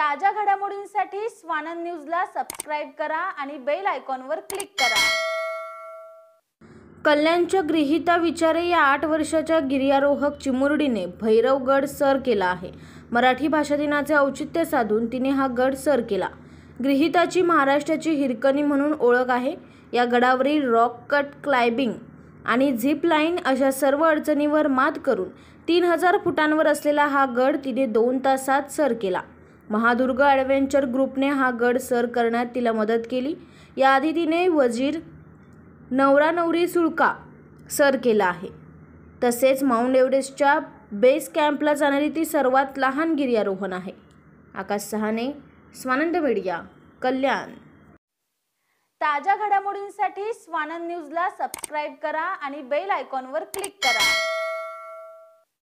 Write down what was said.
ताज्या घडामोडींसाठी स्वानंद न्यूजला सबस्क्राईब करा आणि बेल आयकॉनवर क्लिक करा कल्याणच्या गृहिता विचारे या आठ वर्षाच्या गिर्यारोहक चिमुरडीने भैरवगड सर केला आहे मराठी भाषा दिनाचे औचित्य साधून तिने हा गड सर केला गृहिताची महाराष्ट्राची हिरकणी म्हणून ओळख आहे या गडावरील रॉक कट क्लायबिंग आणि झिप लाईन अशा सर्व अडचणीवर मात करून तीन हजार फुटांवर असलेला हा गड तिने दोन तासात सर केला महादुर्ग ॲडव्हेंचर ग्रुपने हा गड सर करण्यात तिला मदत केली याआधी तिने वजीर नवरा नवरी सुळका सर केला आहे तसेच माउंट एव्हरेस्टच्या बेस कॅम्पला जाणारी ती सर्वात लहान गिर्यारोहण आहे आकाश सहाने स्वानंद मीडिया कल्याण ताज्या घडामोडींसाठी स्वानंद न्यूजला सबस्क्राईब करा आणि बेल आयकॉनवर क्लिक करा